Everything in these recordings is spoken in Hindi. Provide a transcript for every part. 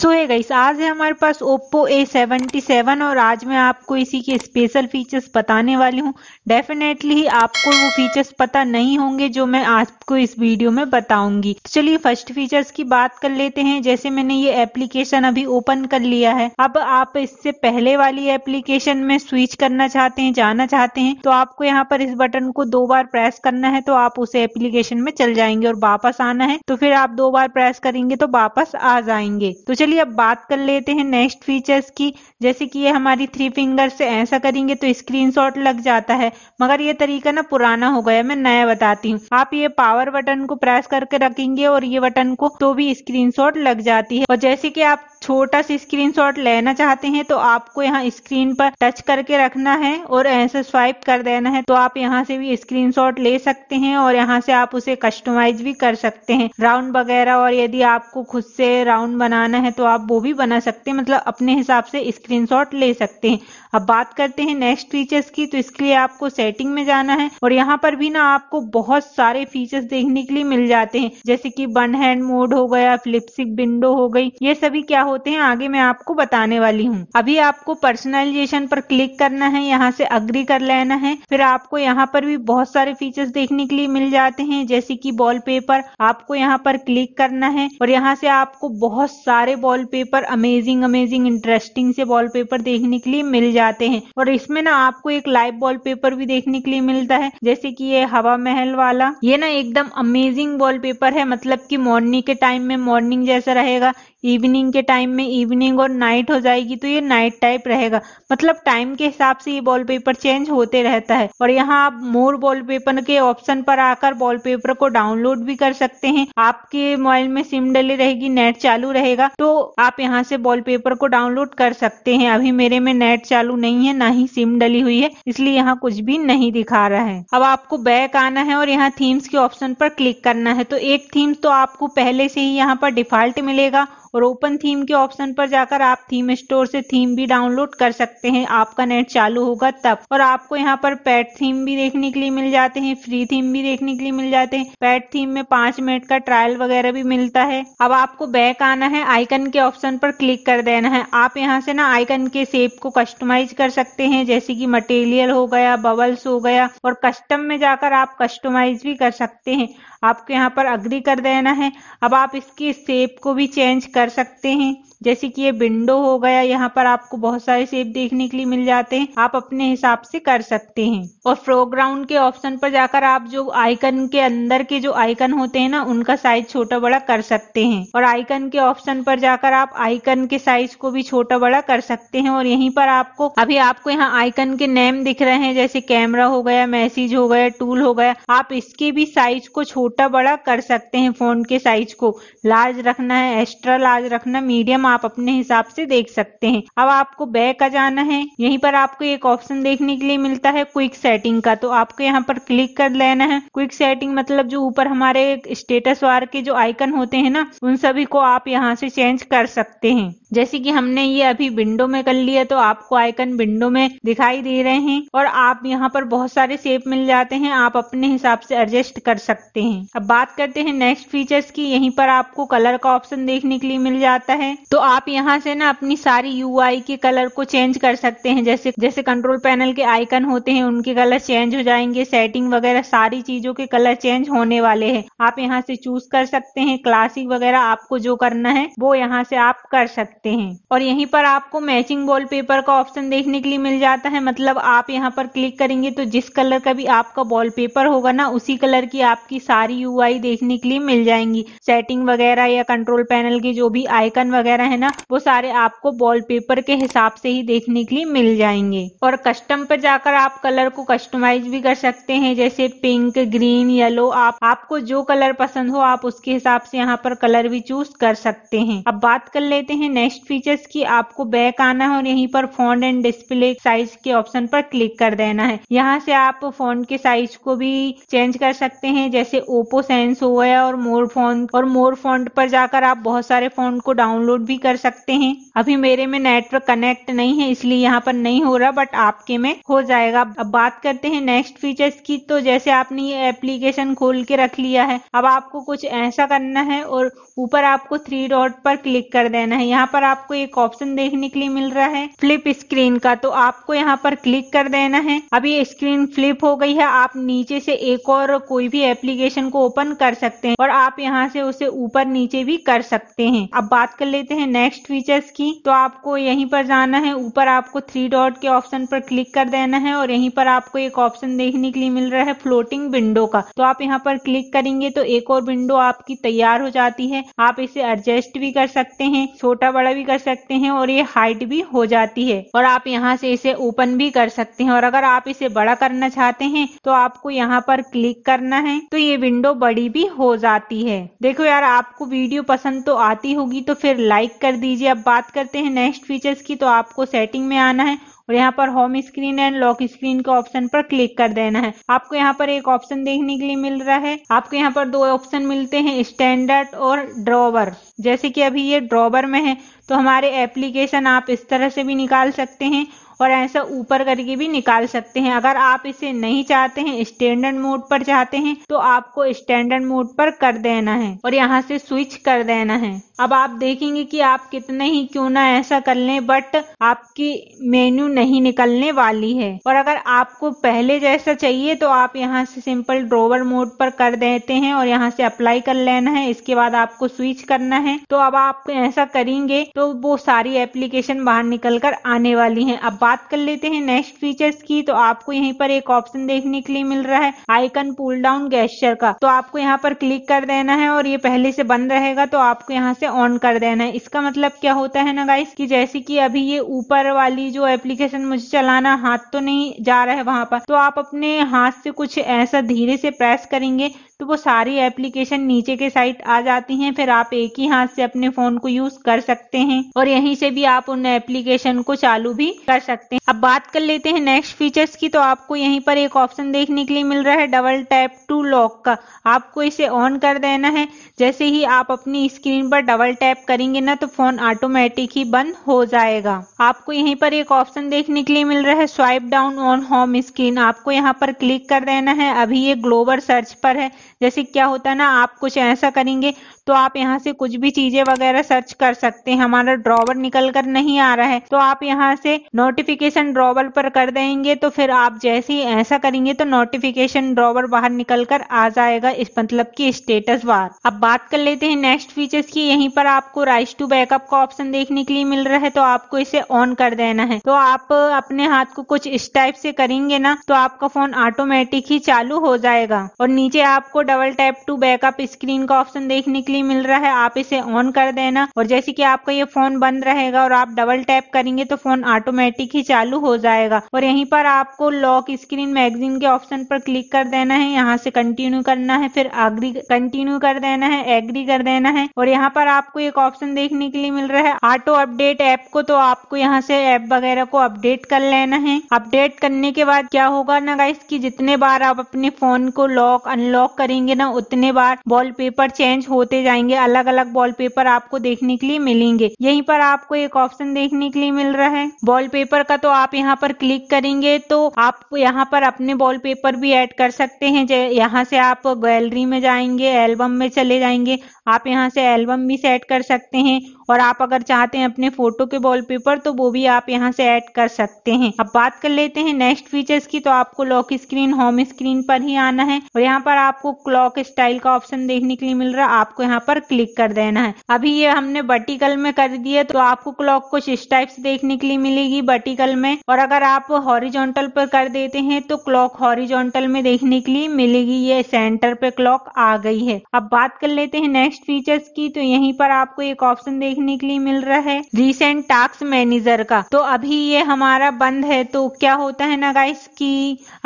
सो है गई आज है हमारे पास ओप्पो ए सेवेंटी सेवन और आज मैं आपको इसी के स्पेशल फीचर्स बताने वाली हूँ डेफिनेटली आपको वो फीचर्स पता नहीं होंगे जो मैं आपको इस वीडियो में बताऊंगी तो चलिए फर्स्ट फीचर्स की बात कर लेते हैं जैसे मैंने ये एप्लीकेशन अभी ओपन कर लिया है अब आप इससे पहले वाली एप्लीकेशन में स्विच करना चाहते हैं जाना चाहते हैं तो आपको यहाँ पर इस बटन को दो बार प्रेस करना है तो आप उस एप्लीकेशन में चल जाएंगे और वापस आना है तो फिर आप दो बार प्रेस करेंगे तो वापस आ जाएंगे तो चलिए चलिए अब बात कर लेते हैं नेक्स्ट फीचर्स की जैसे कि ये हमारी थ्री फिंगर से ऐसा करेंगे तो स्क्रीनशॉट लग जाता है मगर ये तरीका ना पुराना हो गया मैं नया बताती हूँ आप ये पावर बटन को प्रेस करके रखेंगे और ये बटन को तो भी स्क्रीनशॉट लग जाती है और जैसे कि आप छोटा सा शॉट लेना चाहते हैं तो आपको यहाँ स्क्रीन पर टच करके रखना है और ऐसे स्वाइप कर देना है तो आप यहाँ से भी शॉट ले सकते हैं और यहाँ से आप उसे कस्टमाइज भी कर सकते हैं राउंड वगैरह और यदि आपको खुद से राउंड बनाना है तो आप वो भी बना सकते हैं मतलब अपने हिसाब से शॉट ले सकते हैं अब बात करते हैं नेक्स्ट फीचर्स की तो इसके लिए आपको सेटिंग में जाना है और यहाँ पर भी ना आपको बहुत सारे फीचर्स देखने के लिए मिल जाते हैं जैसे कि वन हैंड मोड हो गया फ्लिपसिक विंडो हो गई ये सभी क्या होते हैं आगे मैं आपको बताने वाली हूँ अभी आपको पर्सनलाइजेशन पर क्लिक करना है यहाँ से अग्री कर लेना है फिर आपको यहाँ पर भी बहुत सारे फीचर्स देखने के लिए मिल जाते हैं जैसे कि वॉलपेपर आपको यहाँ पर क्लिक करना है और यहाँ से आपको बहुत सारे वॉलपेपर अमेजिंग अमेजिंग इंटरेस्टिंग से वॉलपेपर देखने के लिए मिल जाते हैं और इसमें ना आपको एक लाइव वॉलपेपर भी देखने के लिए मिलता है जैसे कि ये हवा महल वाला ये ना एकदम अमेजिंग वॉलपेपर है मतलब कि मॉर्निंग के टाइम में मॉर्निंग जैसा रहेगा इवनिंग के टाइम में इवनिंग और नाइट हो जाएगी तो ये नाइट टाइप रहेगा मतलब टाइम के हिसाब से ये वॉलपेपर चेंज होते रहता है और यहाँ आप मोर वॉलपेपर के ऑप्शन पर आकर वॉलपेपर को डाउनलोड भी कर सकते हैं आपके मोबाइल में सिम डली रहेगी नेट चालू रहेगा तो आप यहाँ से वॉलपेपर को डाउनलोड कर सकते हैं अभी मेरे में नेट चालू नहीं है ना ही सिम डली हुई है इसलिए यहाँ कुछ भी नहीं दिखा रहा है अब आपको बैक आना है और यहाँ थीम्स के ऑप्शन पर क्लिक करना है तो एक थीम्स तो आपको पहले से ही यहाँ पर डिफॉल्ट मिलेगा और ओपन थीम के ऑप्शन पर जाकर आप थीम स्टोर से थीम भी डाउनलोड कर सकते हैं आपका नेट चालू होगा तब और आपको यहाँ पर पैट थीम भी देखने के लिए मिल जाते हैं फ्री थीम भी देखने के लिए मिल जाते हैं पैट थीम में पांच मिनट का ट्रायल वगैरह भी मिलता है अब आपको बैक आना है आइकन के ऑप्शन पर क्लिक कर देना है आप यहाँ से ना आइकन के सेप को कस्टमाइज कर सकते हैं जैसे की मटेरियल हो गया बबल्स हो गया और कस्टम में जाकर आप कस्टमाइज भी कर सकते हैं आपको यहाँ पर अग्री कर देना है अब आप इसकी सेप को भी चेंज कर कर सकते हैं जैसे कि ये विंडो हो गया यहाँ पर आपको बहुत सारे शेप देखने के लिए मिल जाते हैं आप अपने हिसाब से कर सकते हैं और फ्रोग्राउंड के ऑप्शन पर जाकर आप जो आइकन के अंदर के जो आइकन होते हैं ना उनका साइज छोटा बड़ा कर सकते हैं और आइकन के ऑप्शन पर जाकर आप आइकन के साइज को भी छोटा बड़ा कर सकते हैं और यहीं पर आपको अभी आपको यहाँ आइकन के नेम दिख रहे हैं जैसे कैमरा हो गया मैसेज हो गया टूल हो गया आप इसके भी साइज को छोटा बड़ा कर सकते हैं फोन के साइज को लार्ज रखना है एक्स्ट्रा लार्ज रखना मीडियम आप अपने हिसाब से देख सकते हैं अब आपको बैक आ जाना है यहीं पर आपको एक ऑप्शन देखने के लिए मिलता है क्विक सेटिंग का तो आपको यहाँ पर क्लिक कर लेना है क्विक सेटिंग मतलब जो ऊपर हमारे स्टेटस वार के जो आइकन होते हैं ना उन सभी को आप यहाँ से चेंज कर सकते हैं जैसे कि हमने ये अभी विंडो में कर लिया तो आपको आइकन विंडो में दिखाई दे रहे हैं और आप यहाँ पर बहुत सारे सेप मिल जाते हैं आप अपने हिसाब से एडजस्ट कर सकते हैं अब बात करते हैं नेक्स्ट फीचर्स की यहीं पर आपको कलर का ऑप्शन देखने के लिए मिल जाता है तो आप यहाँ से ना अपनी सारी यू के कलर को चेंज कर सकते हैं जैसे जैसे कंट्रोल पैनल के आइकन होते हैं उनके कलर चेंज हो जाएंगे सेटिंग वगैरह सारी चीजों के कलर चेंज होने वाले हैं आप यहाँ से चूज कर सकते हैं क्लासिक वगैरह आपको जो करना है वो यहाँ से आप कर सकते हैं और यहीं पर आपको मैचिंग पेपर का ऑप्शन देखने के लिए मिल जाता है मतलब आप यहाँ पर क्लिक करेंगे तो जिस कलर का भी आपका पेपर होगा ना उसी कलर की आपकी सारी यूआई देखने के लिए मिल जाएंगी सेटिंग वगैरह या कंट्रोल पैनल के जो भी आइकन वगैरह है ना वो सारे आपको वॉलपेपर के हिसाब से ही देखने के लिए मिल जाएंगे और कस्टम पर जाकर आप कलर को कस्टमाइज भी कर सकते हैं जैसे पिंक ग्रीन येलो आप आपको जो कलर पसंद हो आप उसके हिसाब से यहाँ पर कलर भी चूज कर सकते हैं अब बात कर लेते हैं नेक्स्ट फीचर्स की आपको बैक आना है और यहीं पर फोन एंड डिस्प्ले साइज के ऑप्शन पर क्लिक कर देना है यहाँ से आप फोन के साइज को भी चेंज कर सकते हैं जैसे ओप्पो सेंस हो गया और मोर फोन और मोर फोन पर जाकर आप बहुत सारे फोन को डाउनलोड भी कर सकते हैं अभी मेरे में नेटवर्क कनेक्ट नहीं है इसलिए यहाँ पर नहीं हो रहा बट आपके में हो जाएगा अब बात करते हैं नेक्स्ट फीचर्स की तो जैसे आपने ये एप्लीकेशन खोल के रख लिया है अब आपको कुछ ऐसा करना है और ऊपर आपको थ्री डॉट पर क्लिक कर देना है यहाँ पर आपको एक ऑप्शन देखने के लिए मिल रहा है फ्लिप स्क्रीन का तो आपको यहाँ पर क्लिक कर देना है अभी स्क्रीन फ्लिप हो गई है आप नीचे से एक और कोई भी एप्लीकेशन को ओपन कर सकते हैं और आप यहाँ से उसे ऊपर नीचे भी कर सकते हैं अब बात कर लेते हैं हैं नेक्स्ट फीचर्स की तो आपको यहीं पर जाना है ऊपर आपको थ्री डॉट के ऑप्शन पर क्लिक कर देना है और यहीं पर आपको एक ऑप्शन देखने के लिए मिल रहा है फ्लोटिंग विंडो का तो आप यहाँ पर क्लिक करेंगे तो एक और विंडो आपकी तैयार हो जाती है आप इसे एडजस्ट भी कर सकते हैं छोटा बड़ा भी कर सकते हैं और ये हाइट भी हो जाती है और आप यहाँ से इसे ओपन भी कर सकते हैं और अगर आप इसे बड़ा करना चाहते हैं तो आपको यहाँ पर क्लिक करना है तो ये विंडो बड़ी भी हो जाती है देखो यार आपको वीडियो पसंद तो आती होगी तो फिर लाइक लाइक कर दीजिए अब बात करते हैं नेक्स्ट फीचर्स की तो आपको सेटिंग में आना है और यहाँ पर home screen and lock screen के ऑप्शन पर क्लिक कर देना है आपको यहाँ पर एक ऑप्शन देखने के लिए मिल रहा है आपको यहाँ पर दो ऑप्शन मिलते हैं स्टैंडर्ड और ड्रॉवर जैसे कि अभी ये ड्रॉवर में है तो हमारे एप्लीकेशन आप इस तरह से भी निकाल सकते हैं और ऐसा ऊपर करके भी निकाल सकते हैं अगर आप इसे नहीं चाहते हैं स्टैंडर्ड मोड पर चाहते हैं तो आपको स्टैंडर्ड मोड पर कर देना है और यहाँ से स्विच कर देना है अब आप देखेंगे कि आप कितने ही क्यों ना ऐसा कर लें बट आपकी मेन्यू नहीं निकलने वाली है और अगर आपको पहले जैसा चाहिए तो आप यहाँ से सिंपल ड्रोवर मोड पर कर देते हैं और यहाँ से अप्लाई कर लेना है इसके बाद आपको स्विच करना है तो अब आप ऐसा करेंगे तो वो सारी एप्लीकेशन बाहर निकल कर आने वाली है अब बात कर लेते हैं नेक्स्ट फीचर्स की तो आपको यहीं पर एक ऑप्शन देखने के लिए मिल रहा है आइकन पुल डाउन गैस्चर का तो आपको यहाँ पर क्लिक कर देना है और ये पहले से बंद रहेगा तो आपको यहाँ से ऑन कर देना है इसका मतलब क्या होता है ना गाइस कि जैसे कि अभी ये ऊपर वाली जो एप्लीकेशन मुझे चलाना हाथ तो नहीं जा रहा है वहां पर तो आप अपने हाथ से कुछ ऐसा धीरे से प्रेस करेंगे तो वो सारी एप्लीकेशन नीचे के साइड आ जाती हैं फिर आप एक ही हाथ से अपने फोन को यूज कर सकते हैं और यहीं से भी आप उन एप्लीकेशन को चालू भी कर सकते हैं अब बात कर लेते हैं नेक्स्ट फीचर्स की तो आपको यहीं पर एक ऑप्शन देखने के लिए मिल रहा है डबल टैप टू लॉक का आपको इसे ऑन कर देना है जैसे ही आप अपनी स्क्रीन पर डबल डबल टैप करेंगे ना तो फोन ऑटोमेटिक ही बंद हो जाएगा आपको यहीं पर एक ऑप्शन देखने के लिए मिल रहा है swipe down on home screen आपको यहाँ पर क्लिक कर देना है अभी ये ग्लोबल सर्च पर है जैसे क्या होता है ना आप कुछ ऐसा करेंगे तो आप यहाँ से कुछ भी चीजें वगैरह सर्च कर सकते हैं हमारा ड्रॉवर निकल कर नहीं आ रहा है तो आप यहाँ से नोटिफिकेशन ड्रॉवर पर कर देंगे तो फिर आप जैसे ही ऐसा करेंगे तो नोटिफिकेशन ड्रॉवर बाहर निकल कर आ जाएगा इस मतलब की स्टेटस बार अब बात कर लेते हैं नेक्स्ट फीचर्स की यहीं पर आपको राइस टू बैकअप का ऑप्शन देखने के लिए मिल रहा है तो आपको इसे ऑन कर देना है तो आप अपने हाथ को कुछ इस टाइप से करेंगे ना तो आपका फोन ऑटोमेटिक ही चालू हो जाएगा और नीचे आपको double tap to backup screen का ऑप्शन देखने के लिए नहीं मिल रहा है आप इसे ऑन कर देना और जैसे कि आपका ये फोन बंद रहेगा और आप डबल टैप करेंगे तो फोन ऑटोमेटिक ही चालू हो जाएगा और यहीं पर आपको लॉक स्क्रीन मैगजीन के ऑप्शन पर क्लिक कर देना है यहाँ से कंटिन्यू करना है फिर अग्री कंटिन्यू कर देना है एग्री कर देना है और यहाँ पर आपको एक ऑप्शन देखने के लिए मिल रहा है ऑटो अपडेट ऐप को तो आपको यहाँ से ऐप वगैरह को अपडेट कर लेना है अपडेट करने के बाद क्या होगा ना गाइस कि जितने बार आप अपने फोन को लॉक अनलॉक करेंगे ना उतने बार वॉलपेपर चेंज होते जाएंगे अलग अलग वॉलपेपर आपको देखने के लिए मिलेंगे यहीं पर आपको एक ऑप्शन देखने के लिए मिल रहा है वॉलपेपर का तो आप यहाँ पर क्लिक करेंगे तो आप यहाँ पर अपने वॉलपेपर भी ऐड कर सकते हैं यहाँ से आप गैलरी में जाएंगे एल्बम में चले जाएंगे आप यहाँ से एल्बम भी सेट कर सकते हैं और आप अगर चाहते हैं अपने फोटो के वॉलपेपर तो वो भी आप यहाँ से ऐड कर सकते हैं अब बात कर लेते हैं नेक्स्ट फीचर्स की तो आपको लॉक स्क्रीन होम स्क्रीन पर ही आना है और यहाँ पर आपको क्लॉक स्टाइल का ऑप्शन देखने के लिए मिल रहा है आपको यहाँ पर क्लिक कर देना है अभी ये हमने वर्टिकल में कर दिया तो आपको क्लॉक कुछ इस टाइप से देखने के लिए मिलेगी वर्टिकल में और अगर आप हॉरिजॉन्टल पर कर देते हैं तो क्लॉक हॉरिजॉन्टल में देखने के लिए मिलेगी ये सेंटर पे क्लॉक आ गई है अब बात कर लेते हैं नेक्स्ट फीचर्स की तो यहीं पर आपको एक ऑप्शन देख देखने के लिए मिल रहा है रिसेंट टास्क मैनेजर का तो अभी ये हमारा बंद है तो क्या होता है ना गाइस कि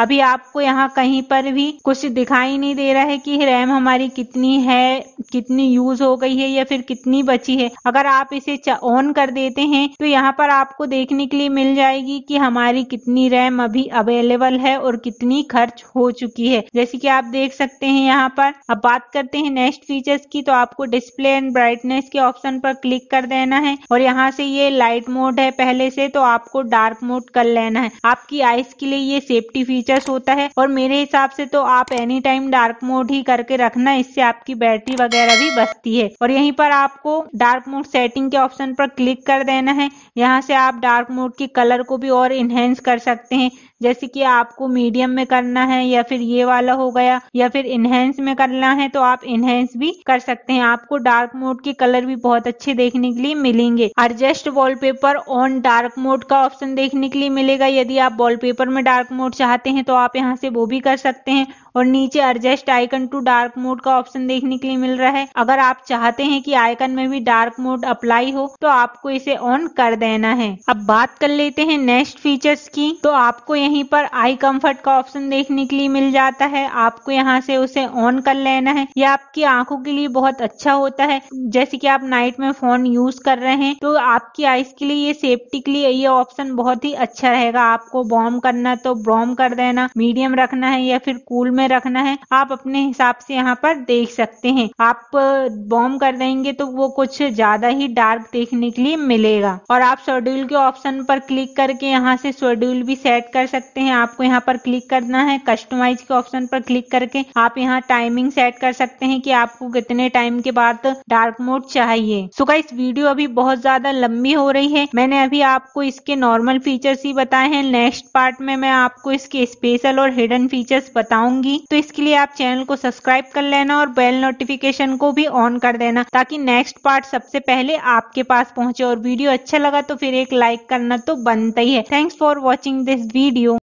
अभी आपको यहाँ कहीं पर भी कुछ दिखाई नहीं दे रहा है कि रैम हमारी कितनी है कितनी यूज हो गई है या फिर कितनी बची है अगर आप इसे ऑन कर देते हैं तो यहाँ पर आपको देखने के लिए मिल जाएगी कि हमारी कितनी रैम अभी अवेलेबल है और कितनी खर्च हो चुकी है जैसे कि आप देख सकते हैं यहाँ पर अब बात करते हैं नेक्स्ट फीचर्स की तो आपको डिस्प्ले एंड ब्राइटनेस के ऑप्शन पर क्लिक क्लिक कर देना है और यहाँ से ये लाइट मोड है पहले से तो आपको डार्क मोड कर लेना है आपकी आइस के लिए ये सेफ्टी फीचर्स होता है और मेरे हिसाब से तो आप एनी टाइम डार्क मोड ही करके रखना इससे आपकी बैटरी वगैरह भी बचती है और यहीं पर आपको डार्क मोड सेटिंग के ऑप्शन पर क्लिक कर देना है यहाँ से आप डार्क मोड के कलर को भी और इनहेंस कर सकते हैं जैसे कि आपको मीडियम में करना है या फिर ये वाला हो गया या फिर इनहेंस में करना है तो आप इनहेंस भी कर सकते हैं आपको डार्क मोड के कलर भी बहुत अच्छे देखने के लिए मिलेंगे adjust wallpaper on dark mode का ऑप्शन देखने के लिए मिलेगा यदि आप वॉलपेपर में डार्क मोड चाहते हैं तो आप यहाँ से वो भी कर सकते हैं और नीचे adjust icon to dark mode का ऑप्शन देखने के लिए मिल रहा है अगर आप चाहते हैं कि आइकन में भी डार्क मोड अप्लाई हो तो आपको इसे ऑन कर देना है अब बात कर लेते हैं नेक्स्ट फीचर्स की तो आपको यहीं पर आई कम्फर्ट का ऑप्शन देखने के लिए मिल जाता है आपको यहाँ से उसे ऑन कर लेना है यह आपकी आंखों के लिए बहुत अच्छा होता है जैसे कि आप नाइट में फोन यूज कर रहे हैं तो आपकी आईस के लिए ये सेफ्टी के लिए ये ऑप्शन बहुत ही अच्छा रहेगा आपको बॉम करना तो बॉम कर देना मीडियम रखना है या फिर कूल में में रखना है आप अपने हिसाब से यहाँ पर देख सकते हैं आप बॉम कर देंगे तो वो कुछ ज्यादा ही डार्क देखने के लिए मिलेगा और आप शेड्यूल के ऑप्शन पर क्लिक करके यहाँ से शेड्यूल भी सेट कर सकते हैं आपको यहाँ पर क्लिक करना है कस्टमाइज के ऑप्शन पर क्लिक करके आप यहाँ टाइमिंग सेट कर सकते हैं कि आपको कितने टाइम के बाद डार्क मोड चाहिए सो इस वीडियो अभी बहुत ज्यादा लंबी हो रही है मैंने अभी आपको इसके नॉर्मल फीचर्स ही बताए हैं नेक्स्ट पार्ट में मैं आपको इसके स्पेशल और हिडन फीचर्स बताऊंगी नहीं तो इसके लिए आप चैनल को सब्सक्राइब कर लेना और बेल नोटिफिकेशन को भी ऑन कर देना ताकि नेक्स्ट पार्ट सबसे पहले आपके पास पहुंचे और वीडियो अच्छा लगा तो फिर एक लाइक करना तो बनता ही है thanks for watching this video